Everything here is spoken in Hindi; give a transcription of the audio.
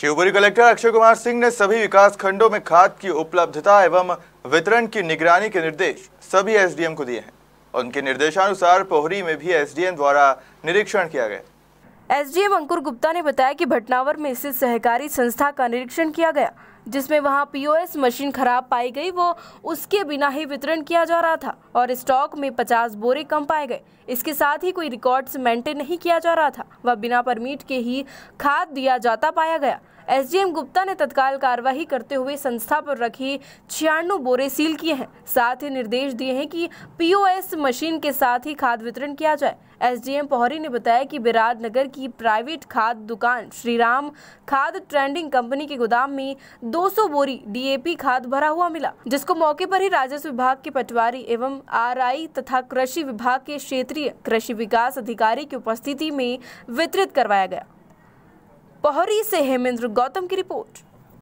शिवपुरी कलेक्टर अक्षय कुमार सिंह ने सभी विकास खंडों में खाद की उपलब्धता एवं वितरण की निगरानी के निर्देश सभी एसडीएम को दिए हैं उनके निर्देशानुसार पोहरी में भी एसडीएम द्वारा निरीक्षण किया गया एसडीएम अंकुर गुप्ता ने बताया कि भटनावर में स्थित सहकारी संस्था का निरीक्षण किया गया जिसमें वहां पीओएस मशीन खराब पाई गई वो उसके बिना ही वितरण किया जा रहा था और स्टॉक में 50 बोरे कम पाए गए इसके साथ ही कोई रिकॉर्ड्स मेंटेन नहीं किया जा रहा था वह बिना परमिट के ही खाद दिया जाता पाया गया एसडीएम गुप्ता ने तत्काल कार्यवाही करते हुए संस्था पर रखी छियानवे बोरे सील किए हैं साथ ही निर्देश दिए हैं कि पीओएस मशीन के साथ ही खाद वितरण किया जाए एसडीएम पौहरी ने बताया कि बिराट नगर की प्राइवेट खाद दुकान श्रीराम खाद ट्रेंडिंग कंपनी के गोदाम में 200 बोरी डीएपी खाद भरा हुआ मिला जिसको मौके पर ही राजस्व विभाग के पटवारी एवं आरआई तथा कृषि विभाग के क्षेत्रीय कृषि विकास अधिकारी की उपस्थिति में वितरित करवाया गया पहरी से हेमेंद्र गौतम की रिपोर्ट